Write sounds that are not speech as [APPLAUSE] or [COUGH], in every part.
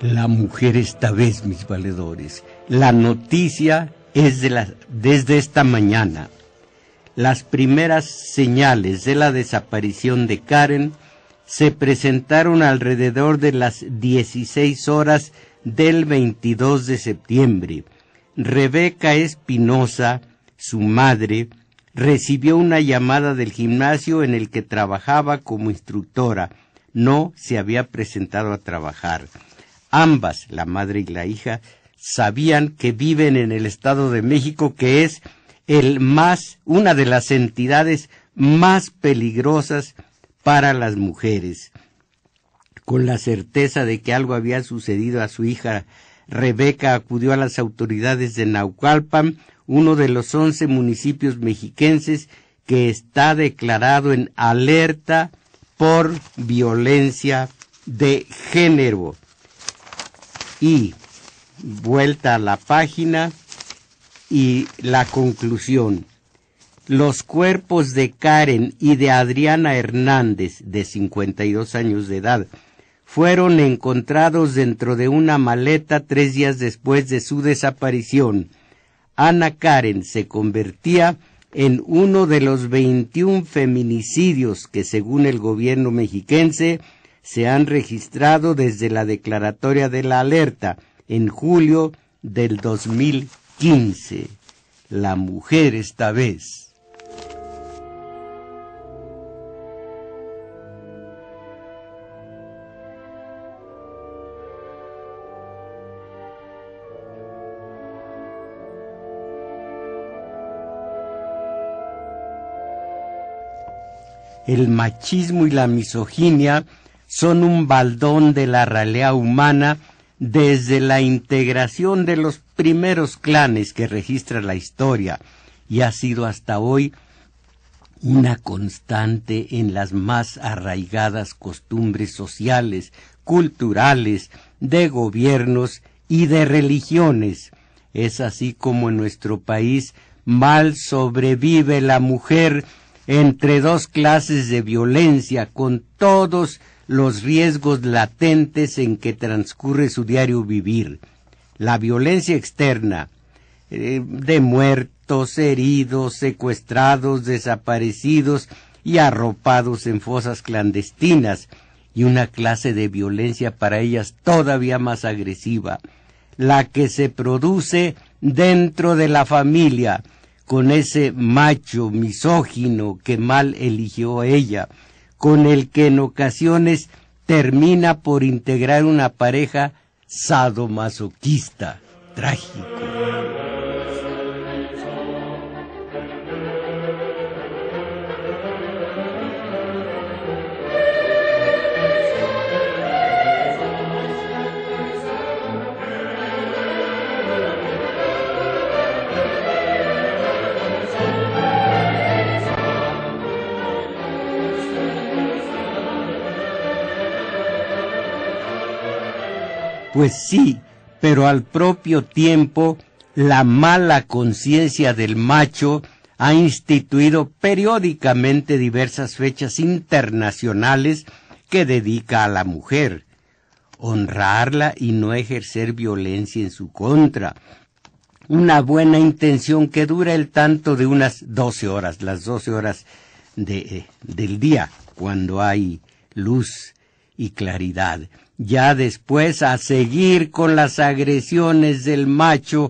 La mujer esta vez, mis valedores. La noticia es de la, desde esta mañana. Las primeras señales de la desaparición de Karen se presentaron alrededor de las 16 horas del 22 de septiembre. Rebeca Espinosa, su madre, recibió una llamada del gimnasio en el que trabajaba como instructora. No se había presentado a trabajar. Ambas, la madre y la hija, sabían que viven en el Estado de México, que es el más, una de las entidades más peligrosas para las mujeres. Con la certeza de que algo había sucedido a su hija, Rebeca acudió a las autoridades de Naucalpan, uno de los once municipios mexiquenses que está declarado en alerta por violencia de género y vuelta a la página y la conclusión. Los cuerpos de Karen y de Adriana Hernández, de 52 años de edad, fueron encontrados dentro de una maleta tres días después de su desaparición. Ana Karen se convertía en uno de los 21 feminicidios que, según el gobierno mexiquense, se han registrado desde la declaratoria de la alerta en julio del 2015. La mujer esta vez. El machismo y la misoginia son un baldón de la ralea humana desde la integración de los primeros clanes que registra la historia y ha sido hasta hoy una constante en las más arraigadas costumbres sociales, culturales, de gobiernos y de religiones. Es así como en nuestro país mal sobrevive la mujer entre dos clases de violencia con todos los riesgos latentes en que transcurre su diario vivir, la violencia externa, eh, de muertos, heridos, secuestrados, desaparecidos y arropados en fosas clandestinas, y una clase de violencia para ellas todavía más agresiva, la que se produce dentro de la familia, con ese macho misógino que mal eligió ella, con el que en ocasiones termina por integrar una pareja sadomasoquista, trágico. Pues sí, pero al propio tiempo la mala conciencia del macho ha instituido periódicamente diversas fechas internacionales que dedica a la mujer. Honrarla y no ejercer violencia en su contra. Una buena intención que dura el tanto de unas doce horas, las doce horas eh, del día, cuando hay luz y claridad ya después a seguir con las agresiones del macho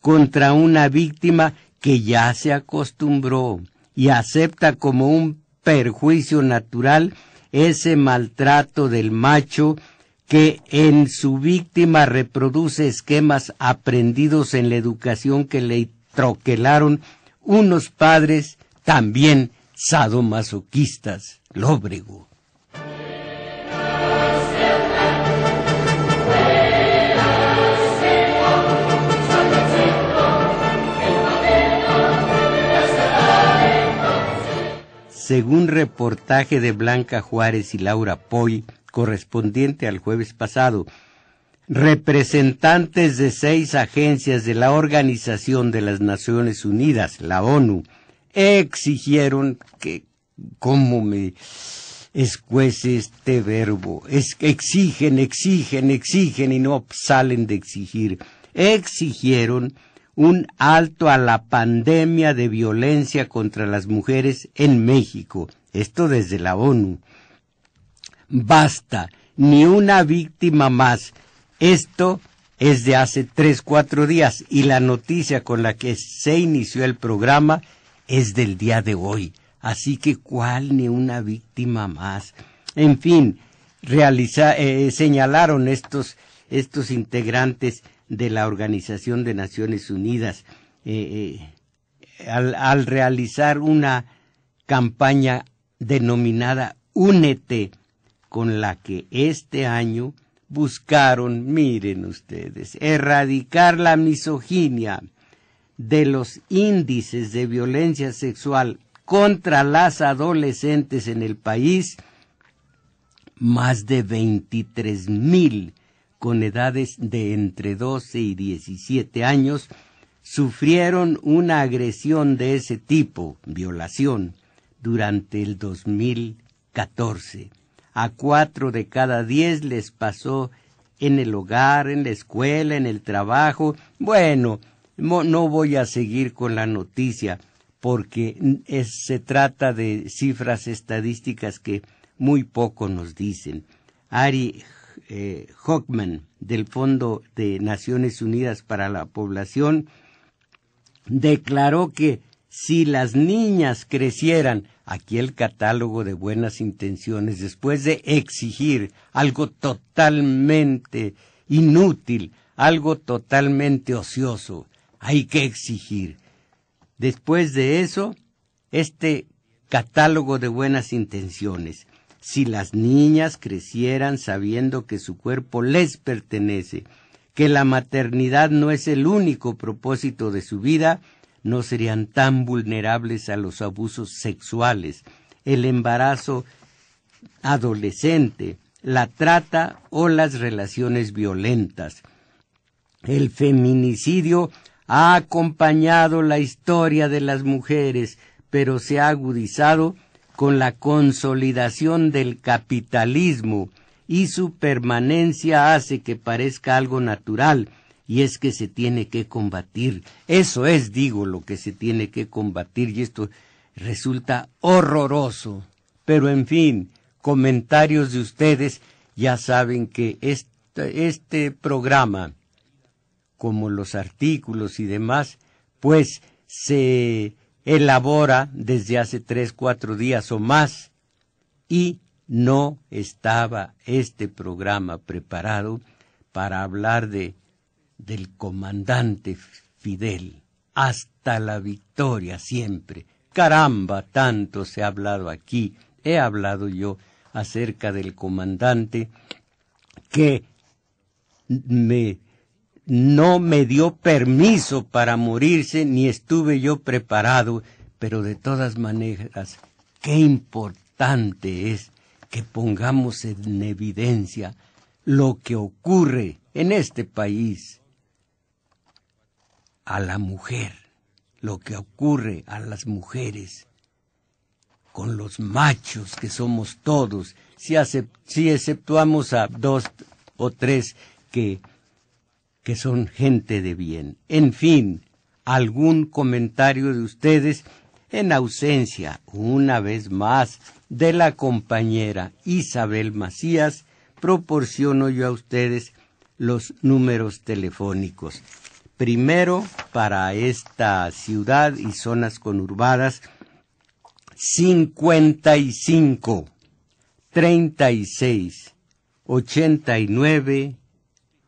contra una víctima que ya se acostumbró y acepta como un perjuicio natural ese maltrato del macho que en su víctima reproduce esquemas aprendidos en la educación que le troquelaron unos padres también sadomasoquistas, lóbrego. Según reportaje de Blanca Juárez y Laura Poy, correspondiente al jueves pasado, representantes de seis agencias de la Organización de las Naciones Unidas, la ONU, exigieron que, ¿cómo me escuece este verbo? exigen, exigen, exigen y no salen de exigir. Exigieron un alto a la pandemia de violencia contra las mujeres en México. Esto desde la ONU. Basta, ni una víctima más. Esto es de hace tres, cuatro días y la noticia con la que se inició el programa es del día de hoy. Así que cuál ni una víctima más. En fin, eh, señalaron estos, estos integrantes de la Organización de Naciones Unidas eh, eh, al, al, realizar una campaña denominada Únete, con la que este año buscaron, miren ustedes, erradicar la misoginia de los índices de violencia sexual contra las adolescentes en el país, más de 23 mil con edades de entre 12 y 17 años sufrieron una agresión de ese tipo, violación, durante el 2014. A cuatro de cada diez les pasó en el hogar, en la escuela, en el trabajo. Bueno, no voy a seguir con la noticia porque se trata de cifras estadísticas que muy poco nos dicen. Ari eh, Hockman del Fondo de Naciones Unidas para la Población, declaró que si las niñas crecieran, aquí el catálogo de buenas intenciones, después de exigir algo totalmente inútil, algo totalmente ocioso, hay que exigir. Después de eso, este catálogo de buenas intenciones si las niñas crecieran sabiendo que su cuerpo les pertenece, que la maternidad no es el único propósito de su vida, no serían tan vulnerables a los abusos sexuales, el embarazo adolescente, la trata o las relaciones violentas. El feminicidio ha acompañado la historia de las mujeres, pero se ha agudizado con la consolidación del capitalismo y su permanencia hace que parezca algo natural, y es que se tiene que combatir. Eso es, digo, lo que se tiene que combatir, y esto resulta horroroso. Pero, en fin, comentarios de ustedes, ya saben que este, este programa, como los artículos y demás, pues se elabora desde hace tres, cuatro días o más y no estaba este programa preparado para hablar de del comandante Fidel hasta la victoria siempre. Caramba, tanto se ha hablado aquí, he hablado yo acerca del comandante que me no me dio permiso para morirse ni estuve yo preparado, pero de todas maneras, qué importante es que pongamos en evidencia lo que ocurre en este país a la mujer, lo que ocurre a las mujeres con los machos que somos todos, si, si exceptuamos a dos o tres que que son gente de bien. En fin, algún comentario de ustedes en ausencia, una vez más, de la compañera Isabel Macías, proporciono yo a ustedes los números telefónicos. Primero, para esta ciudad y zonas conurbadas, 55 36 89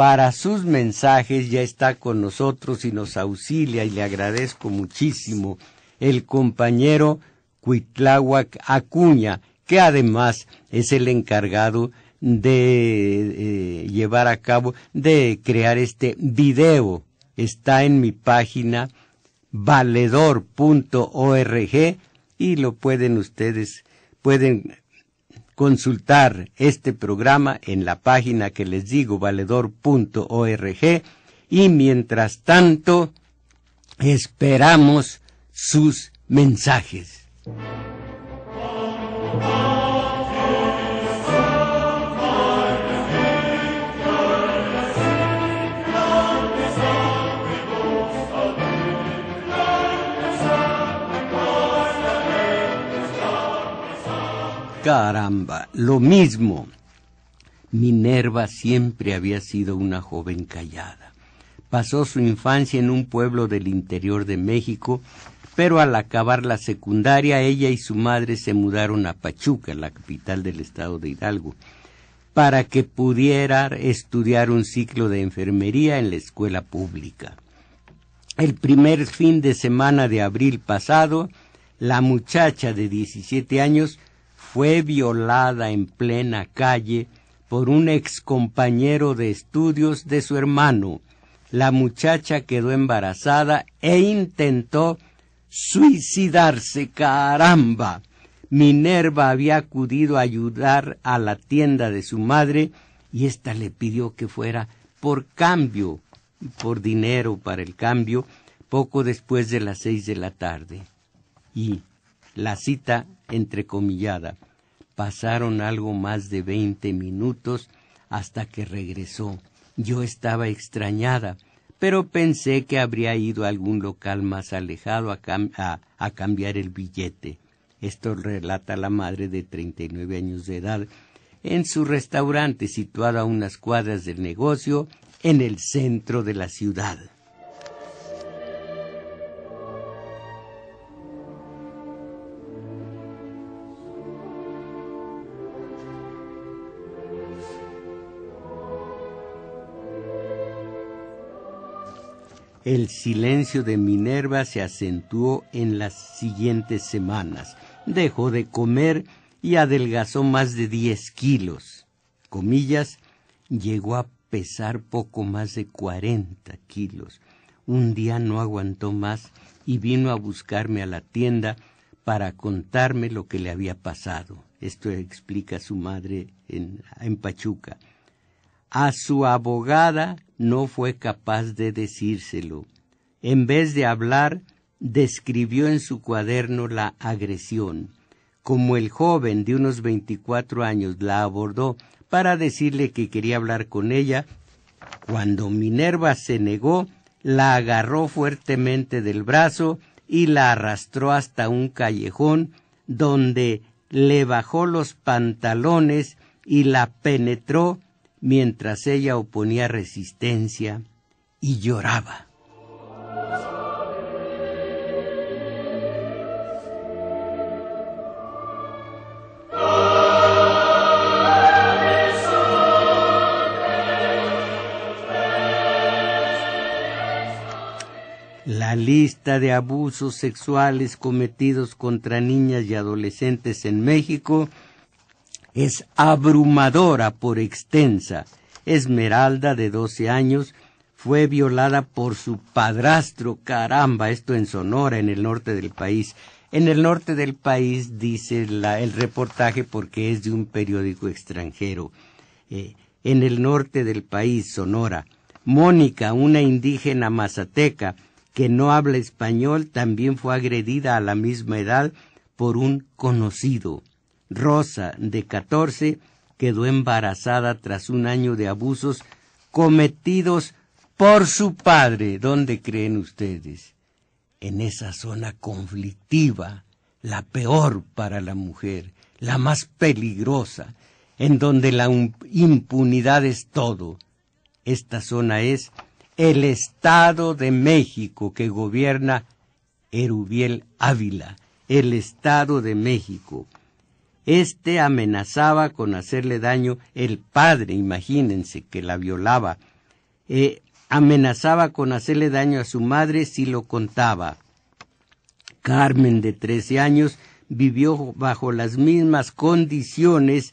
para sus mensajes, ya está con nosotros y nos auxilia y le agradezco muchísimo el compañero Cuitláhuac Acuña, que además es el encargado de eh, llevar a cabo, de crear este video. Está en mi página valedor.org y lo pueden ustedes, pueden consultar este programa en la página que les digo, valedor.org, y mientras tanto, esperamos sus mensajes. Caramba, lo mismo. Minerva siempre había sido una joven callada. Pasó su infancia en un pueblo del interior de México, pero al acabar la secundaria ella y su madre se mudaron a Pachuca, la capital del estado de Hidalgo, para que pudiera estudiar un ciclo de enfermería en la escuela pública. El primer fin de semana de abril pasado, la muchacha de 17 años fue violada en plena calle por un excompañero de estudios de su hermano. La muchacha quedó embarazada e intentó suicidarse. ¡Caramba! Minerva había acudido a ayudar a la tienda de su madre y ésta le pidió que fuera por cambio, por dinero para el cambio, poco después de las seis de la tarde. Y la cita entrecomillada. Pasaron algo más de veinte minutos hasta que regresó. Yo estaba extrañada, pero pensé que habría ido a algún local más alejado a, cambiar el billete. Esto relata la madre de treinta y nueve años de edad en su restaurante situado a unas cuadras del negocio en el centro de la ciudad. El silencio de Minerva se acentuó en las siguientes semanas. Dejó de comer y adelgazó más de diez kilos. Comillas, llegó a pesar poco más de cuarenta kilos. Un día no aguantó más y vino a buscarme a la tienda para contarme lo que le había pasado. Esto explica su madre en, en Pachuca. A su abogada no fue capaz de decírselo. En vez de hablar, describió en su cuaderno la agresión, como el joven de unos veinticuatro años la abordó para decirle que quería hablar con ella, cuando Minerva se negó, la agarró fuertemente del brazo y la arrastró hasta un callejón donde le bajó los pantalones y la penetró mientras ella oponía resistencia y lloraba. La lista de abusos sexuales cometidos contra niñas y adolescentes en México es abrumadora por extensa. Esmeralda, de 12 años, fue violada por su padrastro, caramba, esto en Sonora, en el norte del país. En el norte del país, dice el reportaje, porque es de un periódico extranjero. Eh, en el norte del país, Sonora. Mónica, una indígena mazateca que no habla español, también fue agredida a la misma edad por un conocido. Rosa, de 14, quedó embarazada tras un año de abusos cometidos por su padre. ¿Dónde creen ustedes? En esa zona conflictiva, la peor para la mujer, la más peligrosa, en donde la impunidad es todo. Esta zona es el Estado de México que gobierna Erubiel Ávila, el Estado de México. Este amenazaba con hacerle daño el padre, imagínense, que la violaba. Eh, amenazaba con hacerle daño a su madre si lo contaba. Carmen, de trece años, vivió bajo las mismas condiciones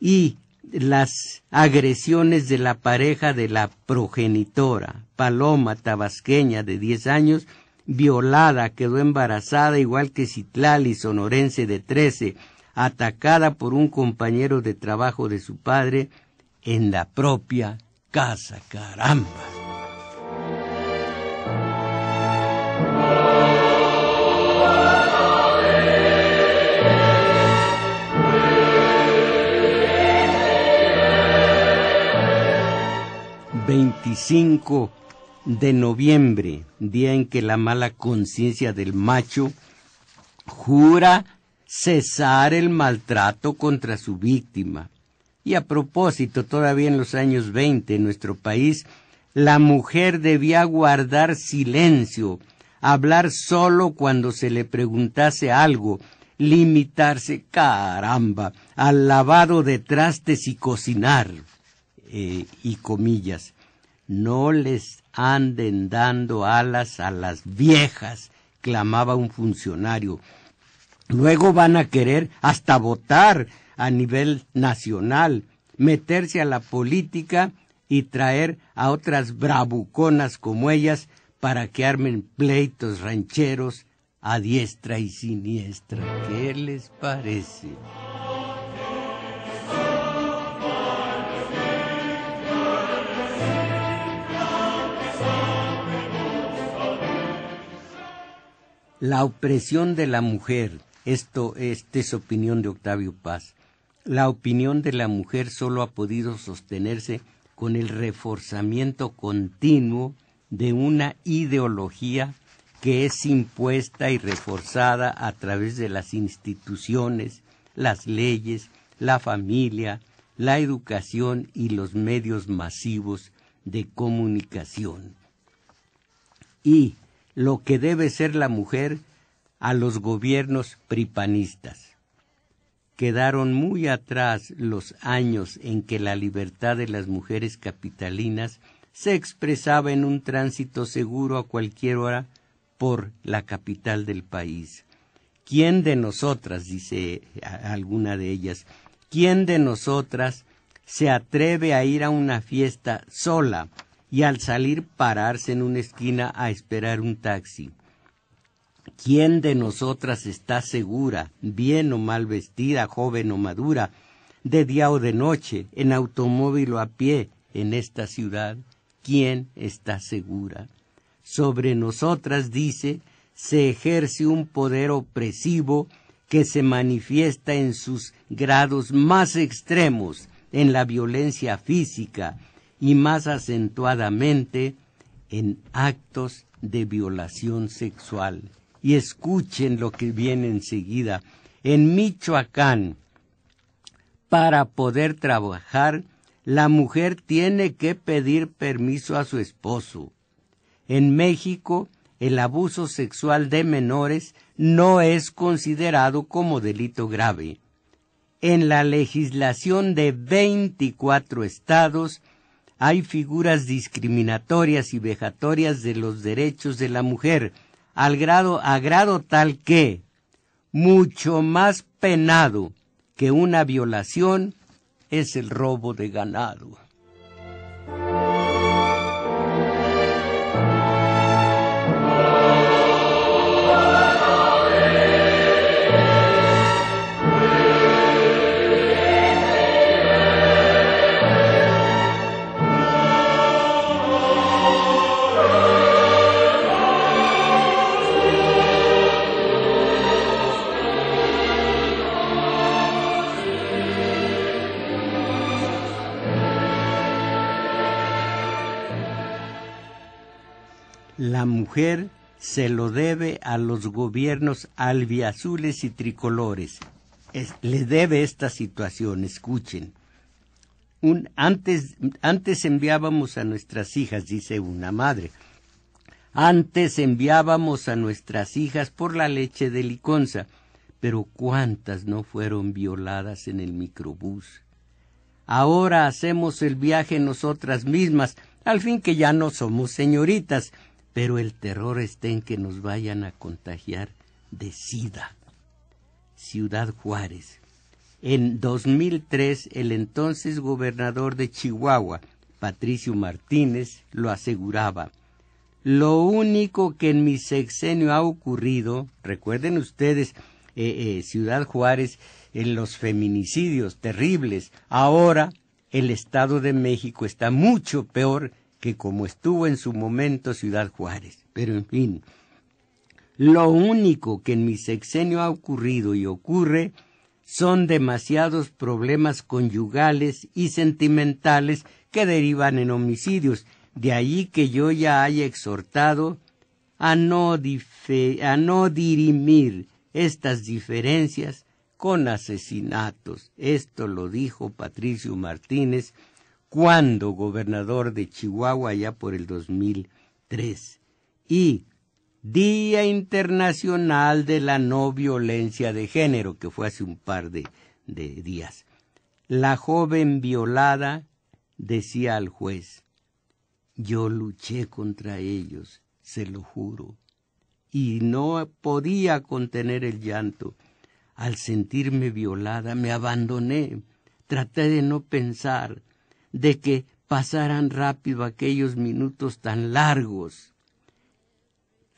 y las agresiones de la pareja de la progenitora. Paloma, tabasqueña, de diez años, violada, quedó embarazada, igual que Citlali, sonorense, de trece atacada por un compañero de trabajo de su padre en la propia casa. Caramba. ...25 de noviembre... ...día en que la mala conciencia del macho... ...jura cesar el maltrato contra su víctima. Y a propósito, todavía en los años veinte en nuestro país, la mujer debía guardar silencio, hablar solo cuando se le preguntase algo, limitarse, caramba, al lavado de trastes y cocinar. Eh, y comillas, no les anden dando alas a las viejas, clamaba un funcionario Luego van a querer hasta votar a nivel nacional, meterse a la política y traer a otras bravuconas como ellas para que armen pleitos rancheros a diestra y siniestra. ¿Qué les parece? La opresión de la mujer esto, es opinión de Octavio Paz. La opinión de la mujer solo ha podido sostenerse con el reforzamiento continuo de una ideología que es impuesta y reforzada a través de las instituciones, las leyes, la familia, la educación y los medios masivos de comunicación. Y lo que debe ser la mujer a los gobiernos pripanistas. Quedaron muy atrás los años en que la libertad de las mujeres capitalinas se expresaba en un tránsito seguro a cualquier hora por la capital del país. ¿Quién de nosotras, dice alguna de ellas, quién de nosotras se atreve a ir a una fiesta sola y al salir pararse en una esquina a esperar un taxi? ¿Quién de nosotras está segura, bien o mal vestida, joven o madura, de día o de noche, en automóvil o a pie, en esta ciudad? ¿Quién está segura? Sobre nosotras, dice, se ejerce un poder opresivo que se manifiesta en sus grados más extremos, en la violencia física y más acentuadamente en actos de violación sexual y escuchen lo que viene enseguida. En Michoacán, para poder trabajar, la mujer tiene que pedir permiso a su esposo. En México, el abuso sexual de menores no es considerado como delito grave. En la legislación de 24 estados hay figuras discriminatorias y vejatorias de los derechos de la mujer, al grado, a grado tal que, mucho más penado que una violación, es el robo de ganado. la mujer se lo debe a los gobiernos albiazules y tricolores. le debe esta situación, escuchen. antes, antes enviábamos a nuestras hijas, dice una madre, antes enviábamos a nuestras hijas por la leche de liconza, pero cuántas no fueron violadas en el microbús. Ahora hacemos el viaje nosotras mismas, al fin que ya no somos señoritas, pero el terror está en que nos vayan a contagiar de SIDA. Ciudad Juárez. En 2003, el entonces gobernador de Chihuahua, Patricio Martínez, lo aseguraba. Lo único que en mi sexenio ha ocurrido, recuerden ustedes, eh, eh, Ciudad Juárez, en los feminicidios terribles, ahora el Estado de México está mucho peor que como estuvo en su momento Ciudad Juárez. Pero en fin, lo único que en mi sexenio ha ocurrido y ocurre son demasiados problemas conyugales y sentimentales que derivan en homicidios. De ahí que yo ya haya exhortado a no dirimir estas diferencias con asesinatos. Esto lo dijo Patricio Martínez cuando gobernador de Chihuahua ya por el 2003 y Día Internacional de la No Violencia de Género, que fue hace un par de, de días. La joven violada decía al juez, yo luché contra ellos, se lo juro, y no podía contener el llanto. Al sentirme violada me abandoné, traté de no pensar, de que pasaran rápido aquellos minutos tan largos,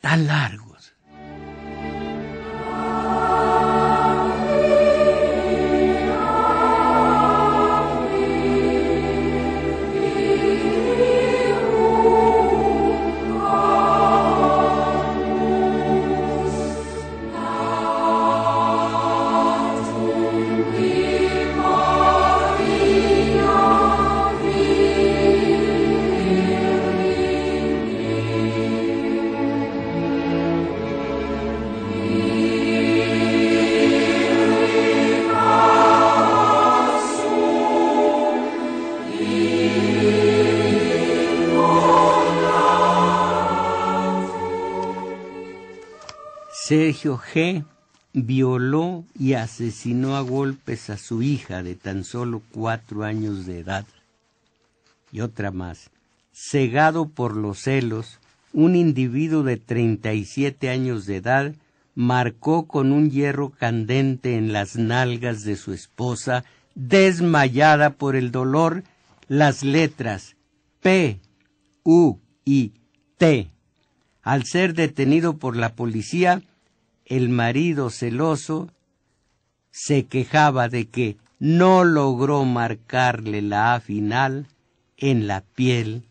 tan largos. Sergio G. violó y asesinó a golpes a su hija de tan solo cuatro años de edad. Y otra más. Cegado por los celos, un individuo de treinta siete años de edad marcó con un hierro candente en las nalgas de su esposa, desmayada por el dolor, las letras P, U y T. Al ser detenido por la policía, el marido celoso se quejaba de que no logró marcarle la A final en la piel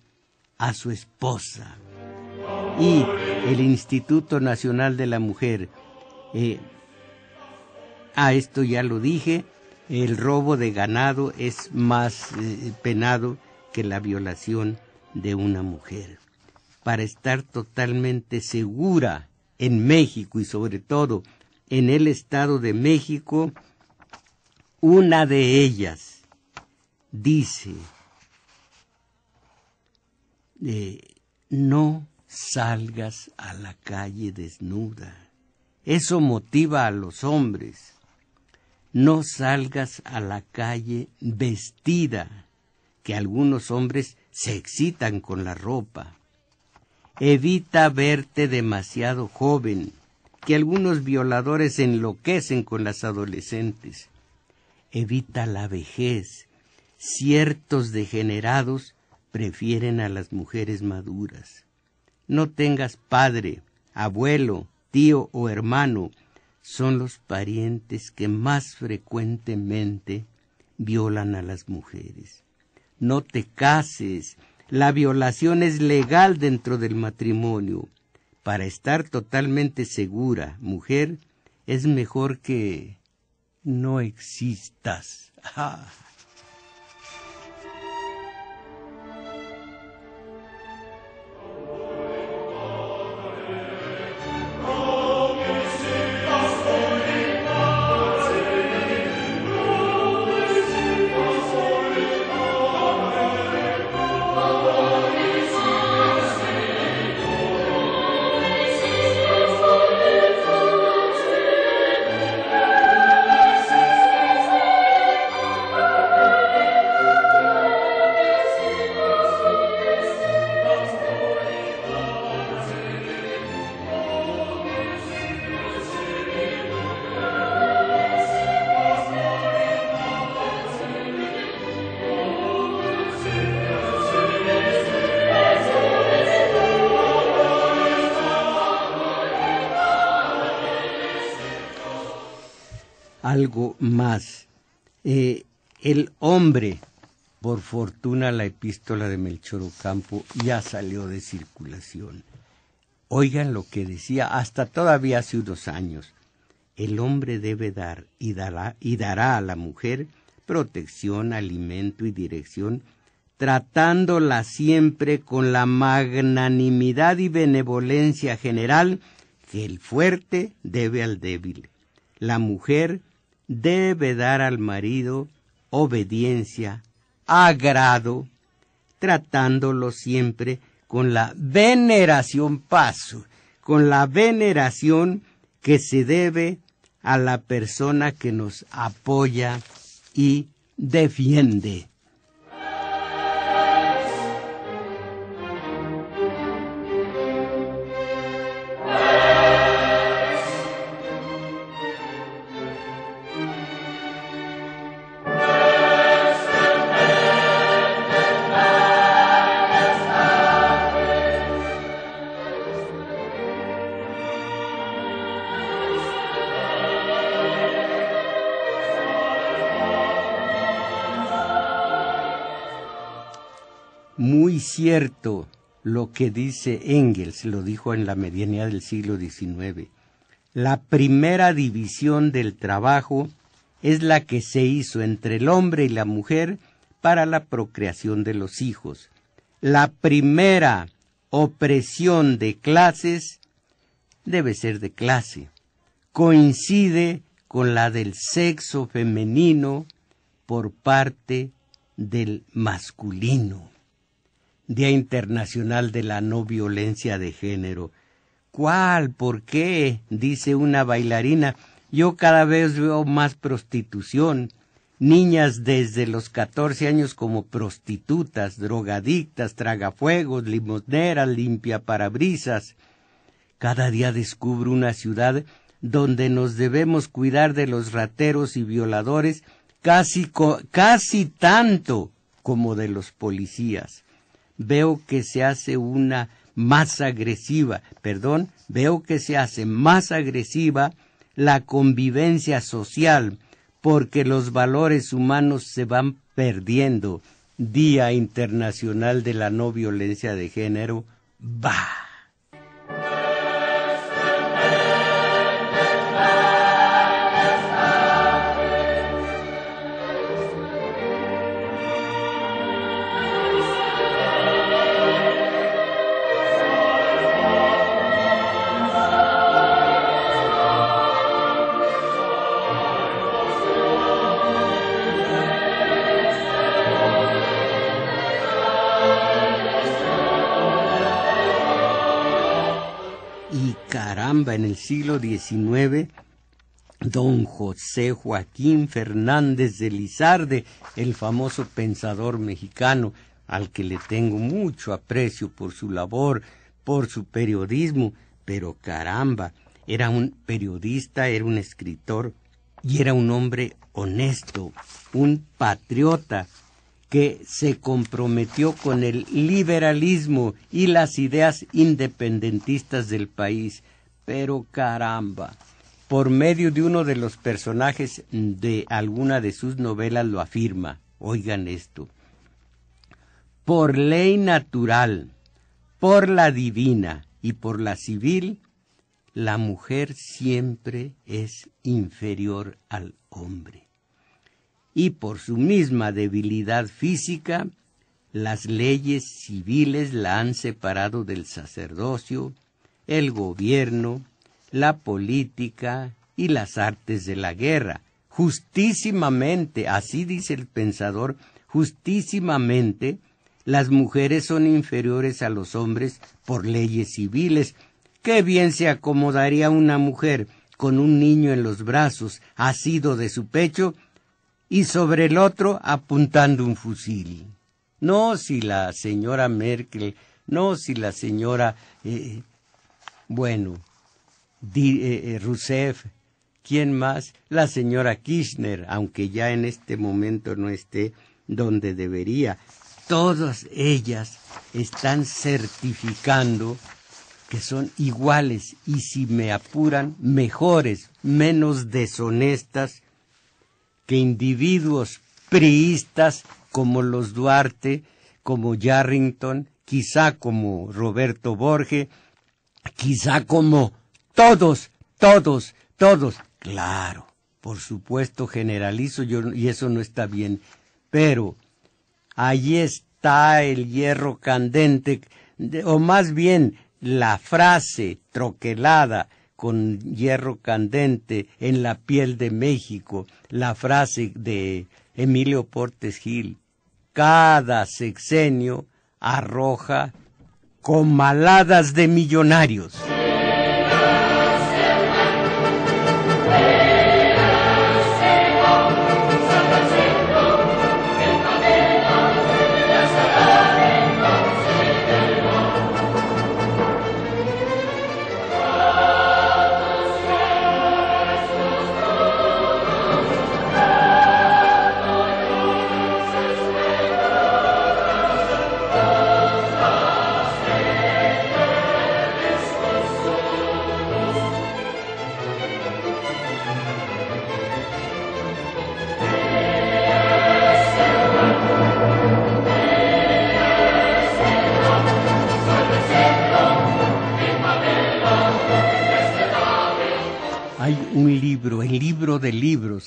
a su esposa. Y el Instituto Nacional de la Mujer, eh, a esto ya lo dije, el robo de ganado es más eh, penado que la violación de una mujer. Para estar totalmente segura en México y sobre todo en el Estado de México, una de ellas dice, eh, no salgas a la calle desnuda. Eso motiva a los hombres. No salgas a la calle vestida, que algunos hombres se excitan con la ropa. Evita verte demasiado joven, que algunos violadores enloquecen con las adolescentes. Evita la vejez. Ciertos degenerados prefieren a las mujeres maduras. No tengas padre, abuelo, tío o hermano. Son los parientes que más frecuentemente violan a las mujeres. No te cases, la violación es legal dentro del matrimonio. Para estar totalmente segura, mujer, es mejor que no existas. [LAUGHS] Ah. ¡Hombre! Por fortuna la epístola de Melchor Ocampo ya salió de circulación. Oigan lo que decía hasta todavía hace unos años. El hombre debe dar y dará, y dará a la mujer protección, alimento y dirección, tratándola siempre con la magnanimidad y benevolencia general que el fuerte debe al débil. La mujer debe dar al marido obediencia, agrado, tratándolo siempre con la veneración paso, con la veneración que se debe a la persona que nos apoya y defiende. lo que dice Engels, lo dijo en la medianía del siglo XIX. La primera división del trabajo es la que se hizo entre el hombre y la mujer para la procreación de los hijos. La primera opresión de clases debe ser de clase. Coincide con la del sexo femenino por parte del masculino. Día Internacional de la No Violencia de Género. ¿Cuál? ¿Por qué? dice una bailarina. Yo cada vez veo más prostitución. Niñas desde los 14 años como prostitutas, drogadictas, tragafuegos, limosneras, parabrisas. Cada día descubro una ciudad donde nos debemos cuidar de los rateros y violadores casi, casi tanto como de los policías veo que se hace una más agresiva, perdón, veo que se hace más agresiva la convivencia social, porque los valores humanos se van perdiendo. Día Internacional de la No Violencia de Género. va. siglo XIX, don José Joaquín Fernández de Lizarde, el famoso pensador mexicano, al que le tengo mucho aprecio por su labor, por su periodismo, pero caramba, era un periodista, era un escritor y era un hombre honesto, un patriota que se comprometió con el liberalismo y las ideas independentistas del país. Pero caramba. Por medio de uno de los personajes de alguna de sus novelas lo afirma. Oigan esto. Por ley natural, por la divina y por la civil, la mujer siempre es inferior al hombre. Y por su misma debilidad física, las leyes civiles la han separado del sacerdocio, el gobierno, la política y las artes de la guerra. Justísimamente, así dice el pensador, justísimamente, las mujeres son inferiores a los hombres por leyes civiles. Qué bien se acomodaría una mujer con un niño en los brazos, asido de su pecho, y sobre el otro apuntando un fusil. No si la señora Merkel, no si la señora eh, bueno, di, eh, eh, Rousseff, ¿quién más? La señora Kirchner, aunque ya en este momento no esté donde debería. Todas ellas están certificando que son iguales y si me apuran, mejores, menos deshonestas que individuos priistas como los Duarte, como Yarrington, quizá como Roberto Borges, Quizá como todos, todos, todos. Claro, por supuesto generalizo yo y eso no está bien, pero allí está el hierro candente, o más bien la frase troquelada con hierro candente en la piel de México, la frase de Emilio Portes Gil, cada sexenio arroja con maladas de millonarios.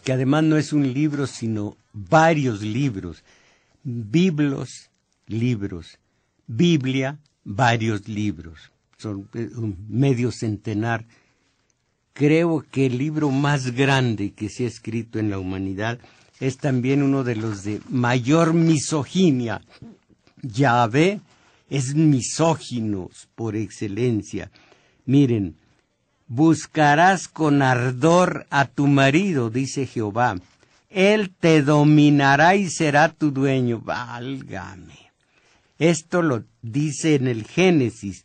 que además no es un libro, sino varios libros. Biblos, libros. Biblia, varios libros. Son eh, un medio centenar. Creo que el libro más grande que se ha escrito en la humanidad es también uno de los de mayor misoginia. ve, es misóginos por excelencia. Miren, Buscarás con ardor a tu marido, dice Jehová. Él te dominará y será tu dueño. Válgame. Esto lo dice en el Génesis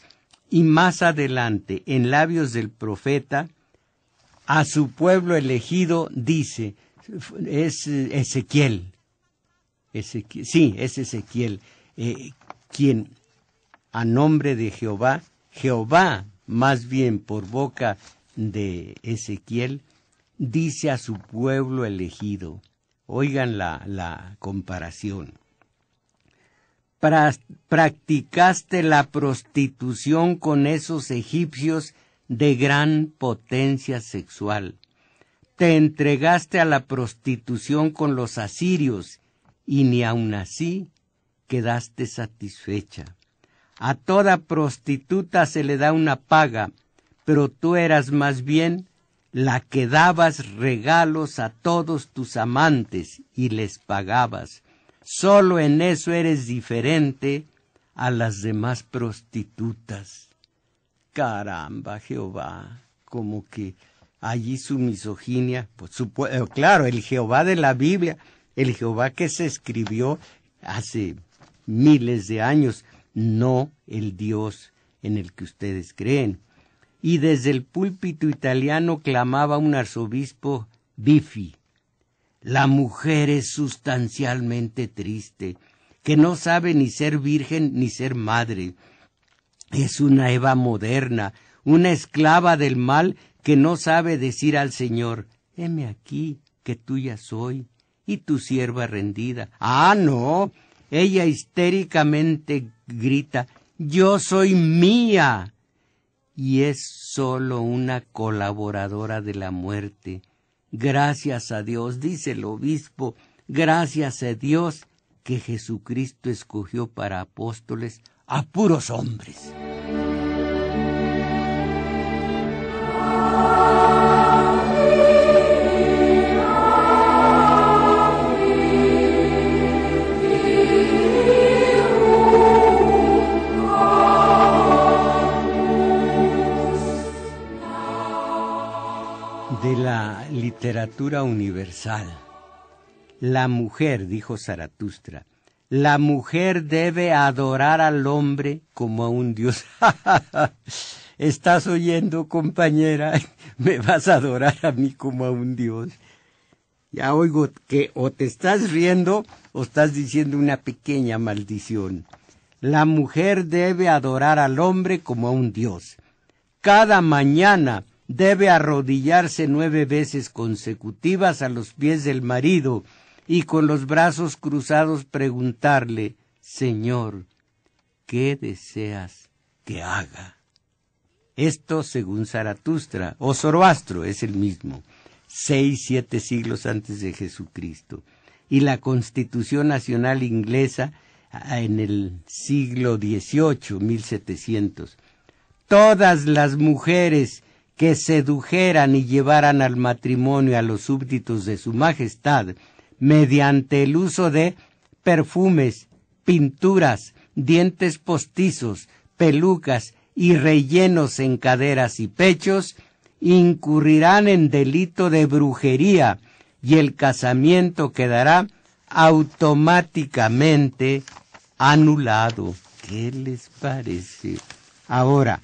y más adelante en labios del profeta a su pueblo elegido dice es Ezequiel. sí, es Ezequiel eh, quien a nombre de Jehová Jehová más bien por boca de Ezequiel, dice a su pueblo elegido. Oigan la, comparación. practicaste la prostitución con esos egipcios de gran potencia sexual. Te entregaste a la prostitución con los asirios y ni aun así quedaste satisfecha. A toda prostituta se le da una paga, pero tú eras más bien la que dabas regalos a todos tus amantes y les pagabas. Solo en eso eres diferente a las demás prostitutas. Caramba, Jehová, como que allí su misoginia, pues, eh, claro, el Jehová de la Biblia, el Jehová que se escribió hace miles de años, no el Dios en el que ustedes creen. Y desde el púlpito italiano clamaba un arzobispo Bifi. la mujer es sustancialmente triste, que no sabe ni ser virgen ni ser madre. Es una Eva moderna, una esclava del mal que no sabe decir al Señor, heme aquí, que tuya soy, y tu sierva rendida. Ah, no, ella histéricamente grita, yo soy mía. Y es solo una colaboradora de la muerte. Gracias a Dios, dice el obispo, gracias a Dios que Jesucristo escogió para apóstoles a puros hombres. de la literatura universal. La mujer, dijo Zaratustra, la mujer debe adorar al hombre como a un dios. [LAUGHS] ¿Estás oyendo, compañera? [LAUGHS] ¿Me vas a adorar a mí como a un dios? Ya oigo que o te estás riendo o estás diciendo una pequeña maldición. La mujer debe adorar al hombre como a un dios. Cada mañana debe arrodillarse nueve veces consecutivas a los pies del marido y con los brazos cruzados preguntarle, Señor, ¿qué deseas que haga? Esto según Zaratustra o Zoroastro es el mismo, seis, siete siglos antes de Jesucristo. Y la Constitución Nacional Inglesa en el siglo XVIII, 1700. Todas las mujeres que sedujeran y llevaran al matrimonio a los súbditos de su majestad mediante el uso de perfumes, pinturas, dientes postizos, pelucas y rellenos en caderas y pechos, incurrirán en delito de brujería y el casamiento quedará automáticamente anulado. ¿Qué les parece? Ahora,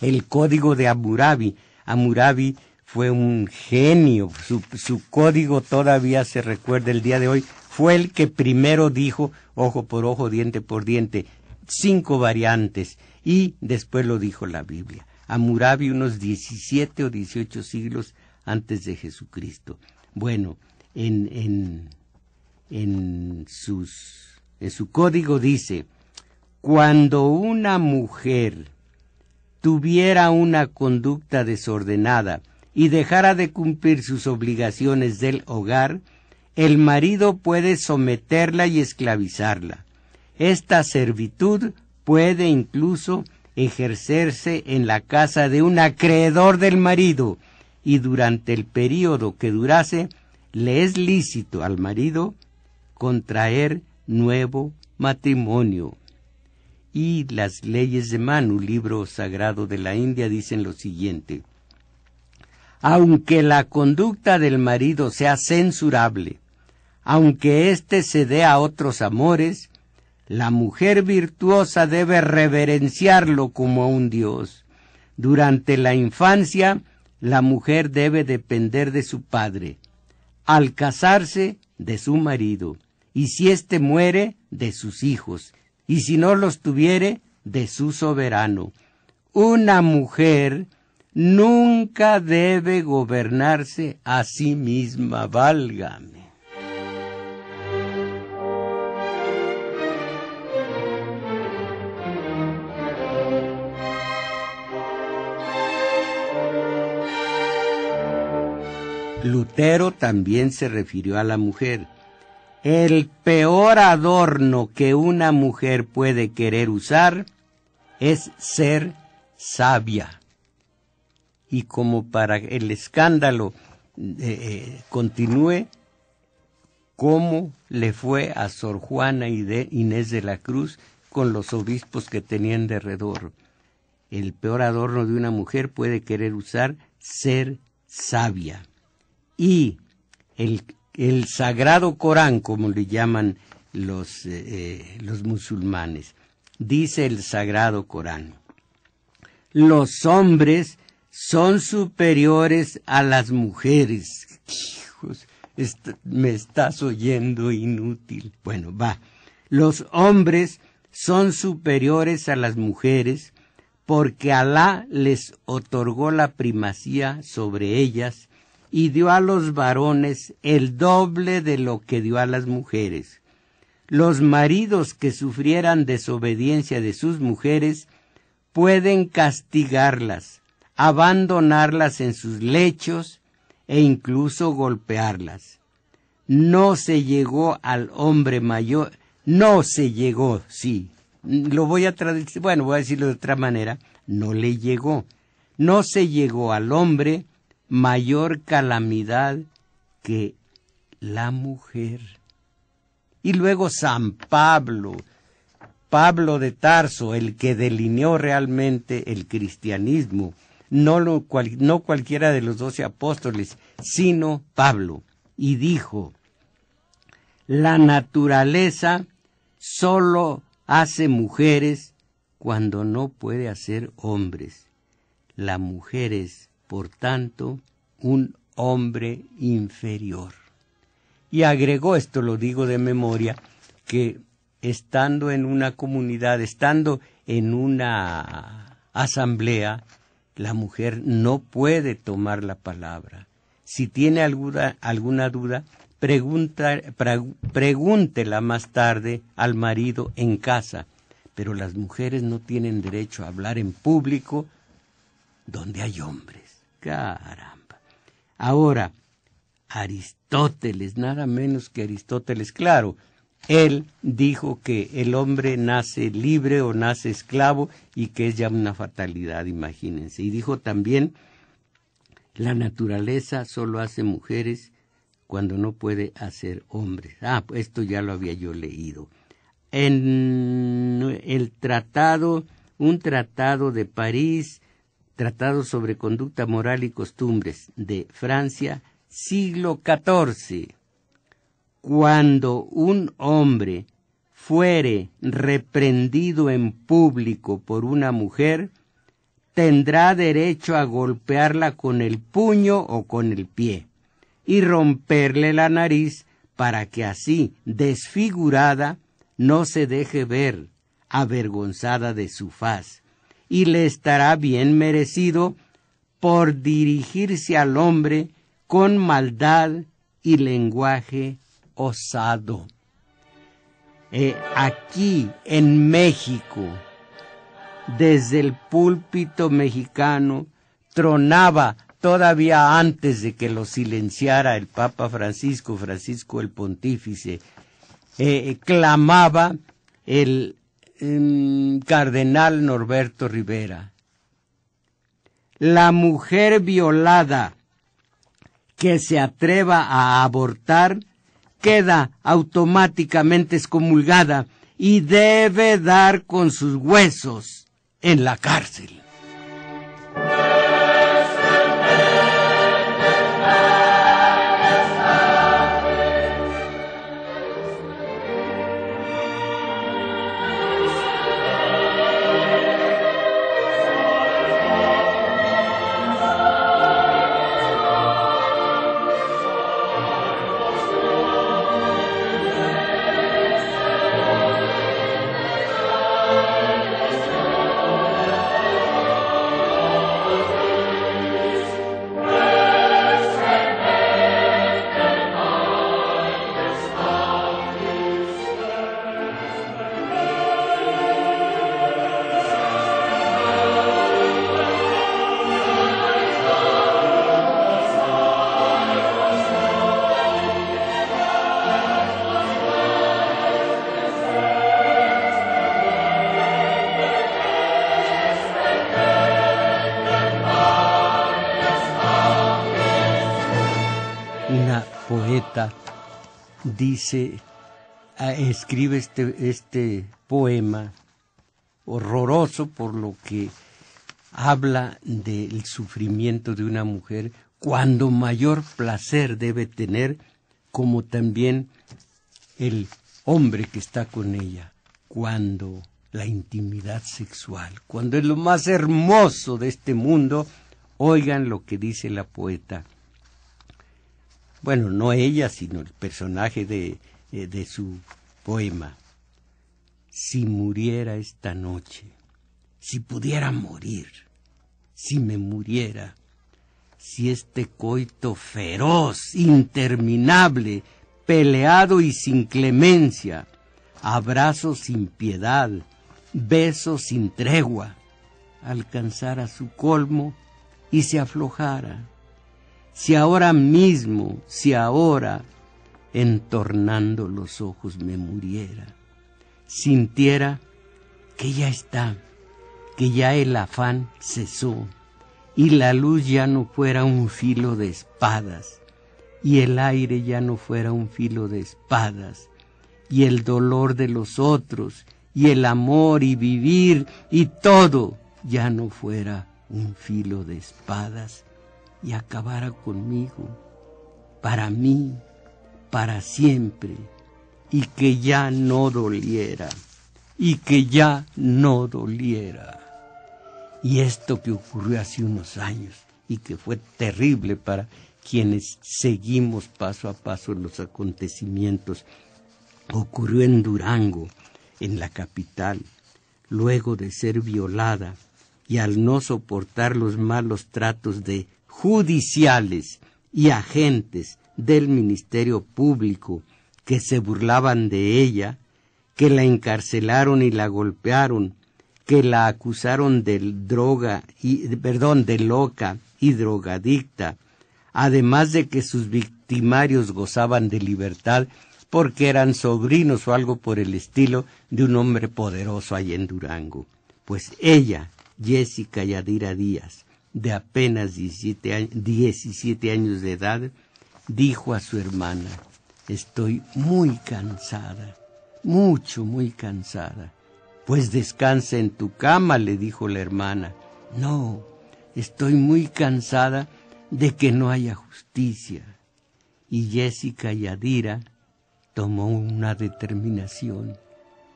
el código de Amurabi. Amurabi fue un genio, su, código todavía se recuerda el día de hoy, fue el que primero dijo ojo por ojo, diente por diente, cinco variantes, y después lo dijo la Biblia. Amurabi unos 17 o 18 siglos antes de Jesucristo. Bueno, en, en, en, sus, en su código dice, cuando una mujer tuviera una conducta desordenada y dejara de cumplir sus obligaciones del hogar, el marido puede someterla y esclavizarla. Esta servitud puede incluso ejercerse en la casa de un acreedor del marido y durante el período que durase le es lícito al marido contraer nuevo matrimonio y las leyes de Manu, libro sagrado de la India, dicen lo siguiente. Aunque la conducta del marido sea censurable, aunque éste se dé a otros amores, la mujer virtuosa debe reverenciarlo como a un dios. Durante la infancia, la mujer debe depender de su padre, al casarse, de su marido, y si éste muere, de sus hijos, y si no los tuviere, de su soberano. Una mujer nunca debe gobernarse a sí misma, válgame. Lutero también se refirió a la mujer. El peor adorno que una mujer puede querer usar es ser sabia. Y como para el escándalo eh, eh, continúe, como le fue a Sor Juana y de Inés de la Cruz con los obispos que tenían de redor? El peor adorno de una mujer puede querer usar ser sabia. Y el, el Sagrado Corán, como le llaman los, eh, eh, los musulmanes. Dice el Sagrado Corán, los hombres son superiores a las mujeres. Hijos, me estás oyendo inútil. Bueno, va. Los hombres son superiores a las mujeres porque Alá les otorgó la primacía sobre ellas y dio a los varones el doble de lo que dio a las mujeres. Los maridos que sufrieran desobediencia de sus mujeres pueden castigarlas, abandonarlas en sus lechos e incluso golpearlas. No se llegó al hombre mayor, no se llegó, sí. Lo voy a traducir, bueno, voy a decirlo de otra manera, no le llegó. No se llegó al hombre mayor calamidad que la mujer. Y luego San Pablo, Pablo de Tarso, el que delineó realmente el cristianismo, no, no cualquiera de los doce apóstoles, sino Pablo, y dijo, la naturaleza solo hace mujeres cuando no puede hacer hombres. la mujer es por tanto, un hombre inferior. Y agregó, esto lo digo de memoria, que estando en una comunidad, estando en una asamblea, la mujer no puede tomar la palabra. Si tiene alguna, alguna duda, pregúntela más tarde al marido en casa. Pero las mujeres no tienen derecho a hablar en público donde hay hombres. Caramba. Ahora, Aristóteles, nada menos que Aristóteles, claro, él dijo que el hombre nace libre o nace esclavo y que es ya una fatalidad, imagínense. Y dijo también, la naturaleza solo hace mujeres cuando no puede hacer hombres. Ah, pues esto ya lo había yo leído. En el tratado, un tratado de París Tratado sobre Conducta Moral y Costumbres de Francia, siglo XIV. Cuando un hombre fuere reprendido en público por una mujer, tendrá derecho a golpearla con el puño o con el pie y romperle la nariz para que así, desfigurada, no se deje ver, avergonzada de su faz y le estará bien merecido por dirigirse al hombre con maldad y lenguaje osado. Eh, aquí en México, desde el púlpito mexicano, tronaba todavía antes de que lo silenciara el Papa Francisco, Francisco el Pontífice, eh, clamaba el Em, Cardenal Norberto Rivera. La mujer violada que se atreva a abortar queda automáticamente excomulgada y debe dar con sus huesos en la cárcel. dice, ah, escribe este, este, poema horroroso por lo que habla del sufrimiento de una mujer cuando mayor placer debe tener como también el hombre que está con ella cuando la intimidad sexual, cuando es lo más hermoso de este mundo, oigan lo que dice la poeta bueno, no ella, sino el personaje de, eh, de su poema. Si muriera esta noche, si pudiera morir, si me muriera, si este coito feroz, interminable, peleado y sin clemencia, abrazo sin piedad, besos sin tregua, alcanzara su colmo y se aflojara si ahora mismo, si ahora, entornando los ojos me muriera, sintiera que ya está, que ya el afán cesó, y la luz ya no fuera un filo de espadas, y el aire ya no fuera un filo de espadas, y el dolor de los otros, y el amor y vivir, y todo ya no fuera un filo de espadas, y acabara conmigo, para mí, para siempre, y que ya no doliera, y que ya no doliera. Y esto que ocurrió hace unos años y que fue terrible para quienes seguimos paso a paso los acontecimientos, ocurrió en Durango, en la capital, luego de ser violada y al no soportar los malos tratos de judiciales y agentes del Ministerio Público que se burlaban de ella, que la encarcelaron y la golpearon, que la acusaron de droga y perdón, de loca y drogadicta, además de que sus victimarios gozaban de libertad porque eran sobrinos o algo por el estilo de un hombre poderoso allá en Durango. Pues ella, Jessica Yadira Díaz, de apenas 17 años, años de edad, dijo a su hermana, estoy muy cansada, mucho, muy cansada. Pues descansa en tu cama, le dijo la hermana. No, estoy muy cansada de que no haya justicia. Y Jessica Yadira tomó una determinación.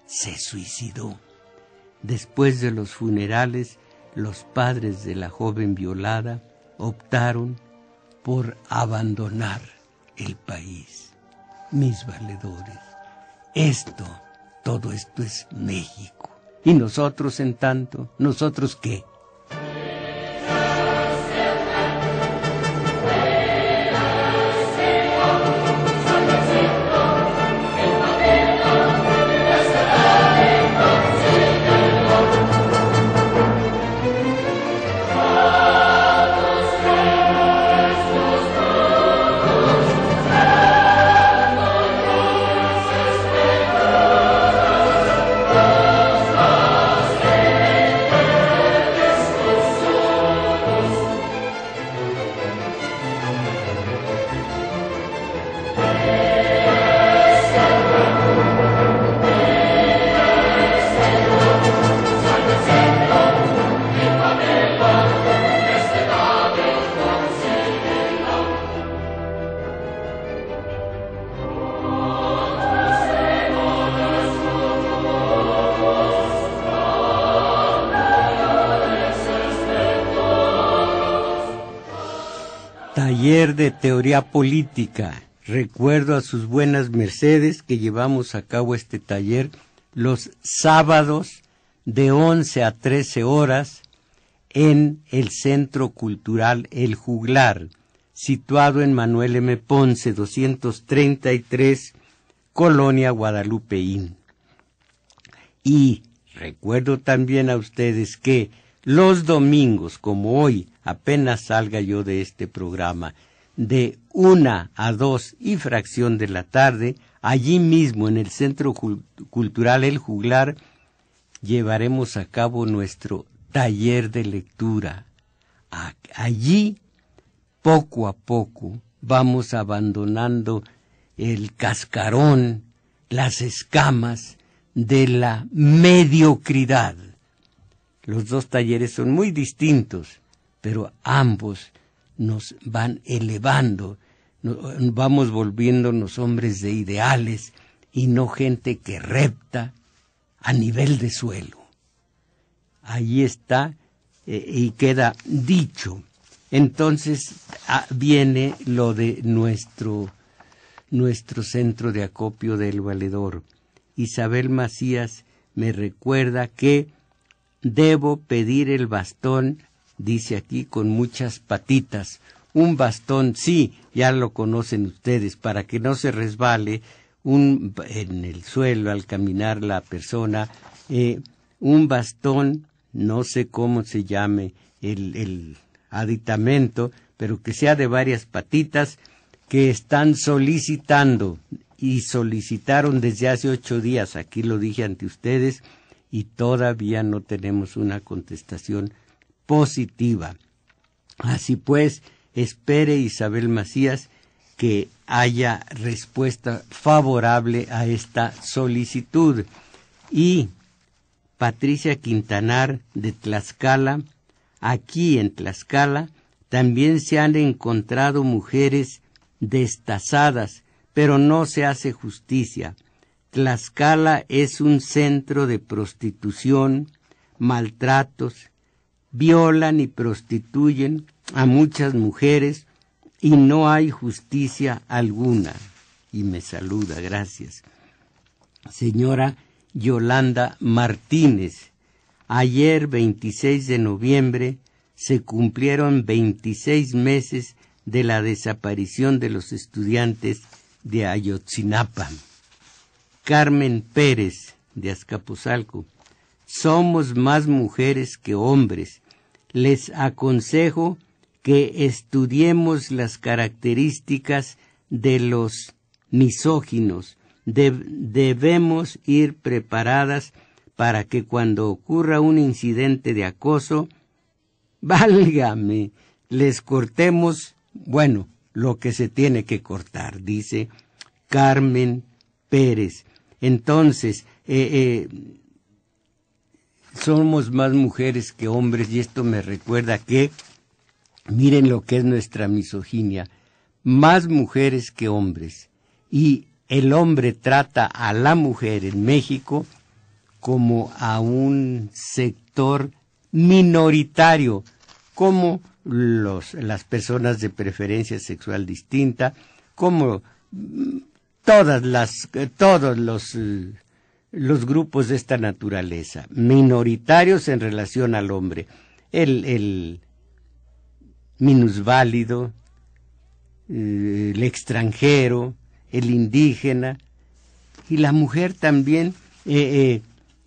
Se suicidó. Después de los funerales, los padres de la joven violada optaron por abandonar el país. Mis valedores, esto, todo esto es México. Y nosotros en tanto, nosotros qué? Taller de Teoría Política. Recuerdo a sus buenas mercedes que llevamos a cabo este taller los sábados de 11 a 13 horas en el Centro Cultural El Juglar, situado en Manuel M. Ponce 233, Colonia Guadalupeín. Y recuerdo también a ustedes que los domingos, como hoy, apenas salga yo de este programa, de una a dos y fracción de la tarde, allí mismo en el Centro Cultural El Juglar, llevaremos a cabo nuestro taller de lectura. Allí, poco a poco, vamos abandonando el cascarón, las escamas de la mediocridad. Los dos talleres son muy distintos, pero ambos nos van elevando, vamos volviéndonos hombres de ideales y no gente que repta a nivel de suelo. Ahí está eh, y queda dicho. Entonces ah, viene lo de nuestro, nuestro centro de acopio del valedor. Isabel Macías me recuerda que debo pedir el bastón dice aquí, con muchas patitas. Un bastón, sí, ya lo conocen ustedes, para que no se resbale un, en el suelo al caminar la persona, eh, un bastón, no sé cómo se llame el, el aditamento, pero que sea de varias patitas, que están solicitando y solicitaron desde hace ocho días, aquí lo dije ante ustedes, y todavía no tenemos una contestación positiva. Así pues, espere Isabel Macías que haya respuesta favorable a esta solicitud. Y Patricia Quintanar de Tlaxcala, aquí en Tlaxcala, también se han encontrado mujeres destazadas, pero no se hace justicia. Tlaxcala es un centro de prostitución, maltratos, violan y prostituyen a muchas mujeres y no hay justicia alguna. Y me saluda, gracias. Señora Yolanda Martínez, ayer 26 de noviembre se cumplieron 26 meses de la desaparición de los estudiantes de Ayotzinapa. Carmen Pérez, de Azcapotzalco, somos más mujeres que hombres les aconsejo que estudiemos las características de los misóginos. debemos ir preparadas para que cuando ocurra un incidente de acoso, [LAUGHS] válgame, les cortemos, bueno, lo que se tiene que cortar, dice Carmen Pérez. Entonces, eh, eh, somos más mujeres que hombres y esto me recuerda que, miren lo que es nuestra misoginia, más mujeres que hombres. Y el hombre trata a la mujer en México como a un sector minoritario, como los, las personas de preferencia sexual distinta, como mm, todas las, todos los eh, los grupos de esta naturaleza, minoritarios en relación al hombre, el, el minusválido, eh, el extranjero, el indígena, y la mujer también eh, eh,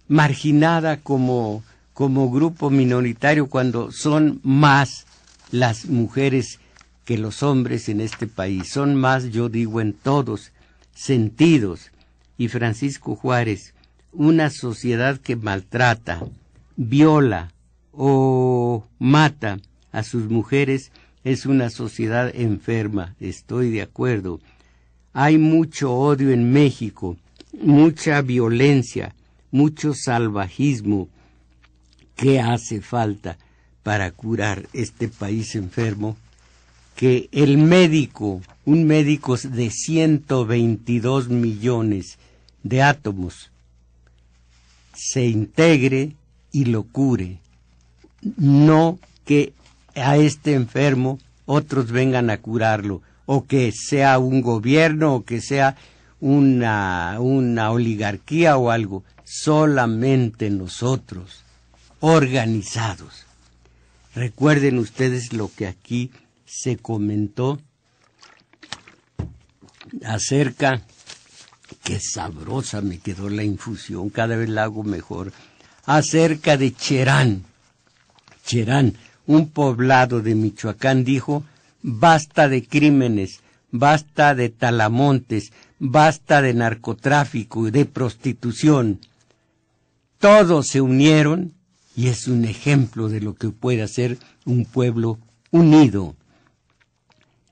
marginada como, como grupo minoritario cuando son más las mujeres que los hombres en este país, son más, yo digo, en todos sentidos. Y Francisco Juárez, una sociedad que maltrata, viola o mata a sus mujeres es una sociedad enferma, estoy de acuerdo. Hay mucho odio en México, mucha violencia, mucho salvajismo. ¿Qué hace falta para curar este país enfermo? Que el médico, un médico de 122 millones de átomos, se integre y lo cure, no que a este enfermo otros vengan a curarlo, o que sea un gobierno, o que sea una, una oligarquía o algo, solamente nosotros, organizados. Recuerden ustedes lo que aquí se comentó acerca qué sabrosa me quedó la infusión, cada vez la hago mejor, acerca de Cherán. Cherán, un poblado de Michoacán, dijo, basta de crímenes, basta de talamontes, basta de narcotráfico y de prostitución. Todos se unieron y es un ejemplo de lo que puede hacer un pueblo unido.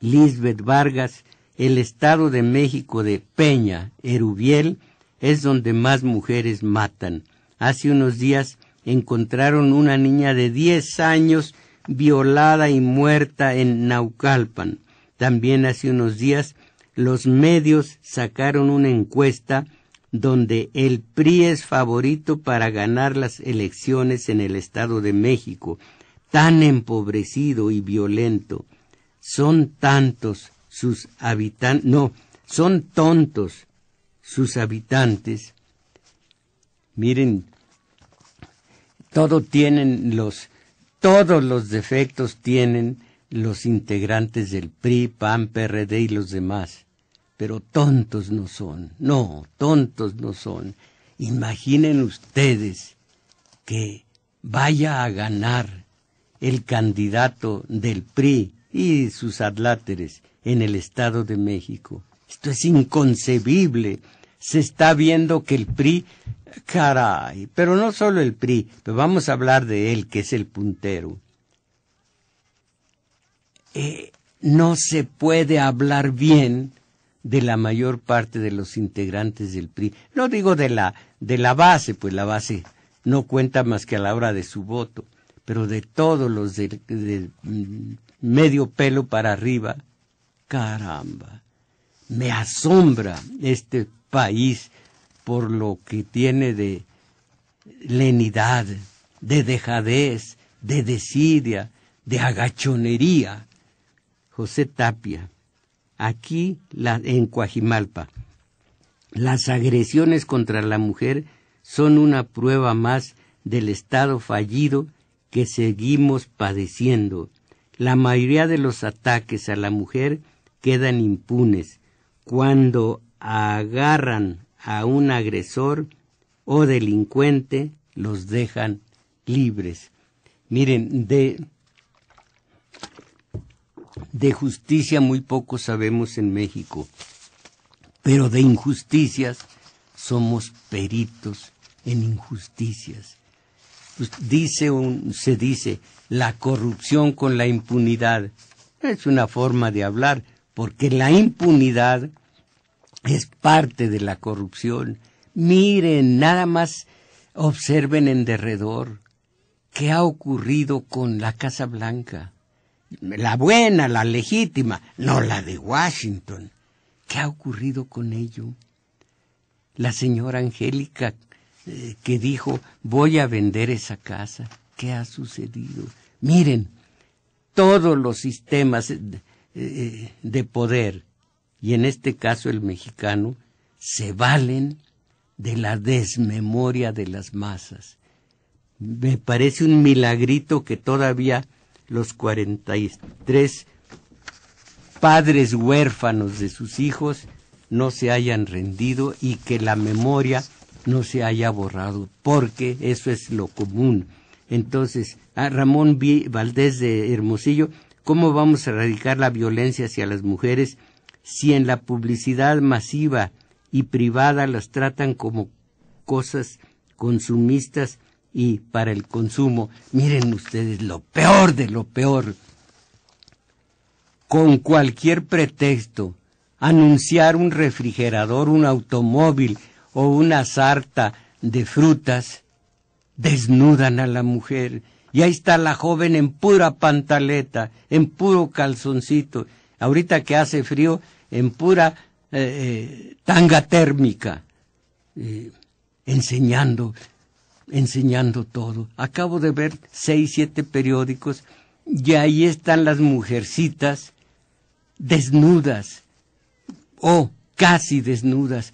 Lisbeth Vargas el Estado de México de Peña, Erubiel, es donde más mujeres matan. Hace unos días encontraron una niña de 10 años violada y muerta en Naucalpan. También hace unos días los medios sacaron una encuesta donde el PRI es favorito para ganar las elecciones en el Estado de México, tan empobrecido y violento. Son tantos sus habitantes, no, son tontos sus habitantes. Miren, todo tienen los, todos los defectos tienen los integrantes del PRI, PAN, PRD y los demás. Pero tontos no son, no, tontos no son. Imaginen ustedes que vaya a ganar el candidato del PRI y sus adláteres en el Estado de México. Esto es inconcebible. Se está viendo que el PRI, caray, pero no solo el PRI, pero vamos a hablar de él, que es el puntero. Eh, no se puede hablar bien de la mayor parte de los integrantes del PRI. No digo de la, de la base, pues la base no cuenta más que a la hora de su voto, pero de todos los ...de del mm, medio pelo para arriba, caramba, me asombra este país por lo que tiene de lenidad, de dejadez, de desidia, de agachonería. José Tapia, aquí en Coajimalpa, las agresiones contra la mujer son una prueba más del estado fallido que seguimos padeciendo. La mayoría de los ataques a la mujer quedan impunes cuando agarran a un agresor o delincuente, los dejan libres. Miren, de, de justicia muy poco sabemos en México, pero de injusticias somos peritos en injusticias. Pues dice un, se dice la corrupción con la impunidad. Es una forma de hablar, porque la impunidad es parte de la corrupción. Miren, nada más observen en derredor qué ha ocurrido con la Casa Blanca. La buena, la legítima, no la de Washington. ¿Qué ha ocurrido con ello? La señora Angélica eh, que dijo, voy a vender esa casa. ¿Qué ha sucedido? Miren, todos los sistemas eh, eh, de poder, y en este caso el mexicano, se valen de la desmemoria de las masas. Me parece un milagrito que todavía los 43 padres huérfanos de sus hijos no se hayan rendido y que la memoria no se haya borrado, porque eso es lo común. Entonces, a ah, Ramón Valdés de Hermosillo ¿Cómo vamos a erradicar la violencia hacia las mujeres si en la publicidad masiva y privada las tratan como cosas consumistas y para el consumo? Miren ustedes lo peor de lo peor. Con cualquier pretexto, anunciar un refrigerador, un automóvil o una sarta de frutas desnudan a la mujer y ahí está la joven en pura pantaleta, en puro calzoncito. Ahorita que hace frío, en pura eh, eh, tanga térmica. enseñando, enseñando todo. Acabo de ver seis, siete periódicos y ahí están las mujercitas desnudas o oh, casi desnudas.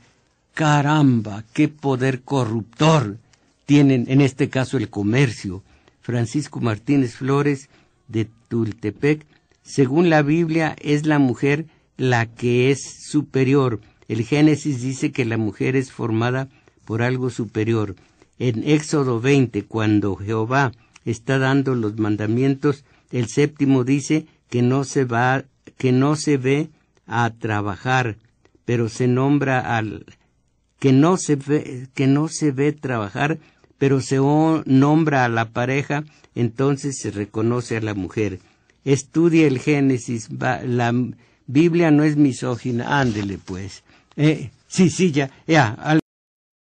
Caramba, qué poder corruptor tienen en este caso el comercio Francisco Martínez Flores de Tultepec, según la Biblia es la mujer la que es superior. El Génesis dice que la mujer es formada por algo superior. En Éxodo 20, cuando Jehová está dando los mandamientos, el séptimo dice que no se va, que no se ve a trabajar, pero se nombra al que no se que no se ve trabajar, pero se nombra a la pareja, entonces se reconoce a la mujer. Estudia el Génesis, la Biblia no es misógina, ándele pues. Eh, sí, sí, ya, ya,